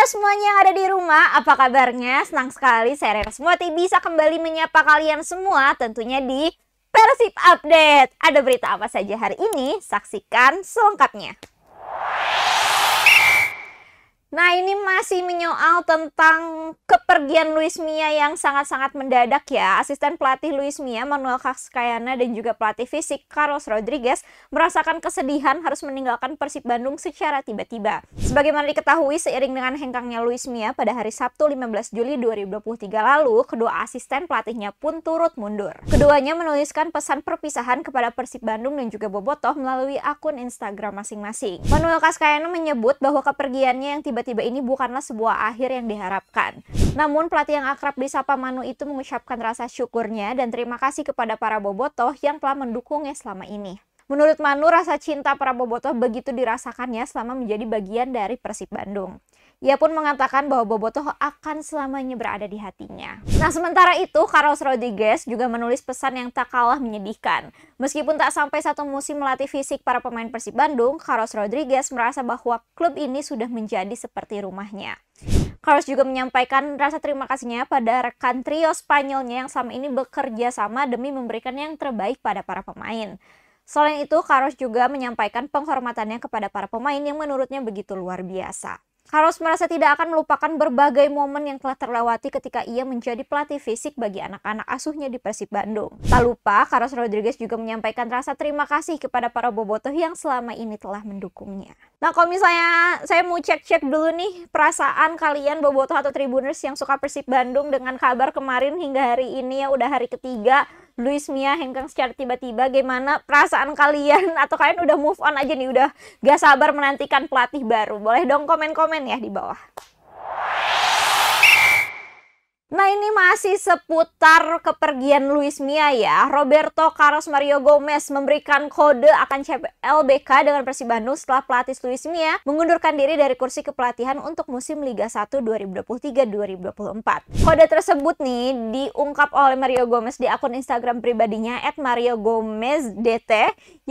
Halo semuanya yang ada di rumah, apa kabarnya? Senang sekali saya Rera Semuati bisa kembali menyapa kalian semua tentunya di Persib Update. Ada berita apa saja hari ini? Saksikan selengkapnya. Nah, ini masih menyoal tentang kepergian Luis Mia yang sangat-sangat mendadak ya. Asisten pelatih Luis Mia, Manuel Kaskayana dan juga pelatih fisik Carlos Rodriguez merasakan kesedihan harus meninggalkan Persib Bandung secara tiba-tiba. Sebagaimana diketahui seiring dengan hengkangnya Luis Mia pada hari Sabtu 15 Juli 2023 lalu, kedua asisten pelatihnya pun turut mundur. Keduanya menuliskan pesan perpisahan kepada Persib Bandung dan juga Bobotoh melalui akun Instagram masing-masing. Manuel Kaskayana menyebut bahwa kepergiannya yang tiba tiba-tiba ini bukanlah sebuah akhir yang diharapkan. Namun pelatih yang akrab disapa Manu itu mengucapkan rasa syukurnya dan terima kasih kepada para bobotoh yang telah mendukungnya selama ini. Menurut Manu, rasa cinta para bobotoh begitu dirasakannya selama menjadi bagian dari Persib Bandung. Ia pun mengatakan bahwa Bobotoh akan selamanya berada di hatinya. Nah, sementara itu, Carlos Rodriguez juga menulis pesan yang tak kalah menyedihkan. Meskipun tak sampai satu musim melatih fisik para pemain Persib Bandung, Carlos Rodriguez merasa bahwa klub ini sudah menjadi seperti rumahnya. Carlos juga menyampaikan rasa terima kasihnya pada rekan trio Spanyolnya yang selama ini bekerja sama demi memberikan yang terbaik pada para pemain. Selain itu, Carlos juga menyampaikan penghormatannya kepada para pemain yang menurutnya begitu luar biasa. Carlos merasa tidak akan melupakan berbagai momen yang telah terlewati ketika ia menjadi pelatih fisik bagi anak-anak asuhnya di Persib Bandung. Tak lupa, Carlos Rodriguez juga menyampaikan rasa terima kasih kepada para bobotoh yang selama ini telah mendukungnya. Nah, kalau misalnya saya mau cek-cek dulu nih perasaan kalian bobotoh atau tribuners yang suka Persib Bandung dengan kabar kemarin hingga hari ini ya udah hari ketiga Luis Mia hengkang secara tiba-tiba gimana perasaan kalian atau kalian udah move on aja nih udah gak sabar menantikan pelatih baru boleh dong komen-komen ya di bawah Nah ini masih seputar kepergian Luis Mia ya. Roberto Carlos Mario Gomez memberikan kode akan CLBK dengan Persib Bandung setelah pelatih Luis Mia mengundurkan diri dari kursi kepelatihan untuk musim Liga 1 2023-2024. Kode tersebut nih diungkap oleh Mario Gomez di akun Instagram pribadinya @mario_gomez_dt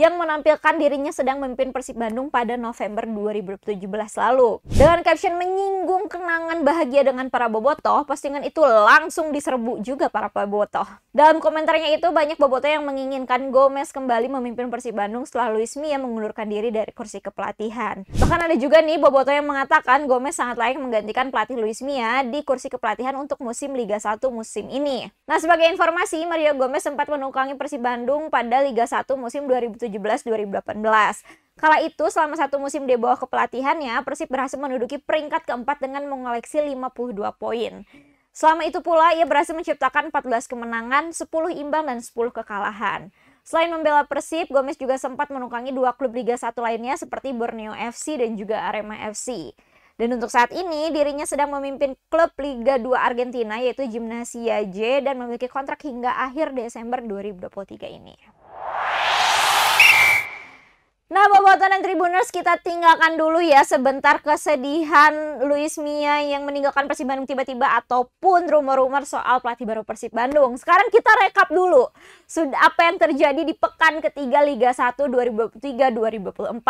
yang menampilkan dirinya sedang memimpin Persib Bandung pada November 2017 lalu. Dengan caption menyinggung kenangan bahagia dengan para bobotoh, postingan itu langsung diserbu juga para boboto. Dalam komentarnya itu banyak boboto yang menginginkan Gomez kembali memimpin Persib Bandung setelah Luis Mia mengundurkan diri dari kursi kepelatihan. Bahkan ada juga nih boboto yang mengatakan Gomez sangat layak menggantikan pelatih Luis Mia di kursi kepelatihan untuk musim Liga 1 musim ini. Nah sebagai informasi Mario Gomez sempat menukangi Persib Bandung pada Liga 1 musim 2017-2018. Kala itu selama satu musim di bawah kepelatihannya Persib berhasil menduduki peringkat keempat dengan mengoleksi 52 poin. Selama itu pula ia berhasil menciptakan 14 kemenangan, 10 imbang dan 10 kekalahan. Selain membela Persib, Gomez juga sempat menunggangi dua klub Liga satu lainnya seperti Borneo FC dan juga Arema FC. Dan untuk saat ini dirinya sedang memimpin klub Liga 2 Argentina yaitu Gimnasia J dan memiliki kontrak hingga akhir Desember 2023 ini. Nah, Boboto dan Tribuners kita tinggalkan dulu ya sebentar kesedihan Luis Mia yang meninggalkan Persib Bandung tiba-tiba ataupun rumor-rumor soal pelatih baru Persib Bandung. Sekarang kita rekap dulu sudah apa yang terjadi di pekan ketiga Liga 1 2023-2024.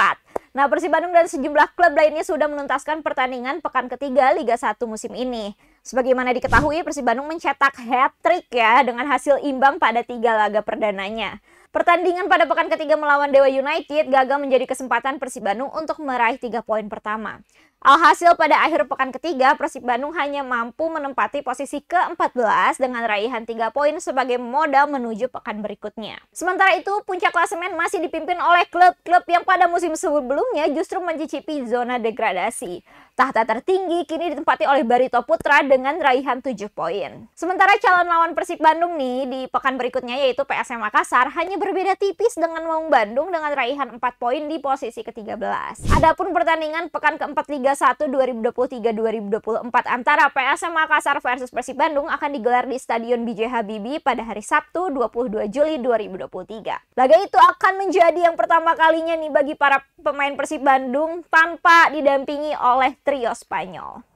Nah, Persib Bandung dan sejumlah klub lainnya sudah menuntaskan pertandingan pekan ketiga Liga 1 musim ini. Sebagaimana diketahui, Persib Bandung mencetak hat-trick ya dengan hasil imbang pada tiga laga perdananya. Pertandingan pada pekan ketiga melawan Dewa United gagal menjadi kesempatan Persib Bandung untuk meraih tiga poin pertama. Alhasil pada akhir pekan ketiga Persib Bandung hanya mampu menempati posisi ke-14 dengan raihan tiga poin sebagai modal menuju pekan berikutnya. Sementara itu puncak klasemen masih dipimpin oleh klub-klub yang pada musim sebelumnya justru mencicipi zona degradasi. Tahta tertinggi kini ditempati oleh Barito Putra dengan raihan 7 poin. Sementara calon lawan Persib Bandung nih di pekan berikutnya yaitu PSM Makassar hanya berbeda tipis dengan Maung Bandung dengan raihan 4 poin di posisi ke-13. Adapun pertandingan pekan ke keempat Liga 1 2023-2024 antara PSM Makassar versus Persib Bandung akan digelar di Stadion BJ Habibie pada hari Sabtu 22 Juli 2023. Laga itu akan menjadi yang pertama kalinya nih bagi para pemain Persib Bandung tanpa didampingi oleh trio Spanyol.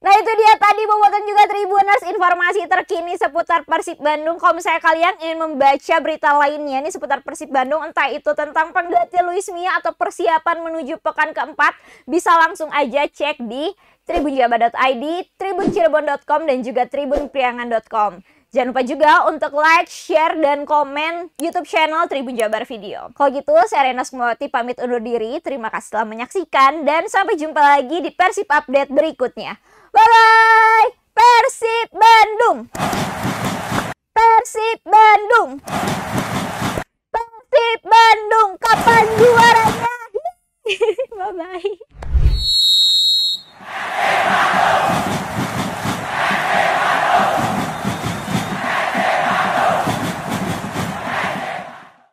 Nah itu dia tadi bobotan juga Tribuners informasi terkini seputar Persib Bandung. Kalau misalnya kalian ingin membaca berita lainnya nih seputar Persib Bandung, entah itu tentang pengganti Luis Mia atau persiapan menuju pekan keempat, bisa langsung aja cek di tribunjabar.id, tribuncirebon.com, dan juga tribunpriangan.com. Jangan lupa juga untuk like, share, dan komen YouTube channel Tribun Jabar Video. Kalau gitu, saya Rena Sumawati pamit undur diri. Terima kasih telah menyaksikan dan sampai jumpa lagi di Persib Update berikutnya. Bye-bye! Persib Bandung! Persib Bandung! Persib Bandung, kapan juaranya? Bye-bye!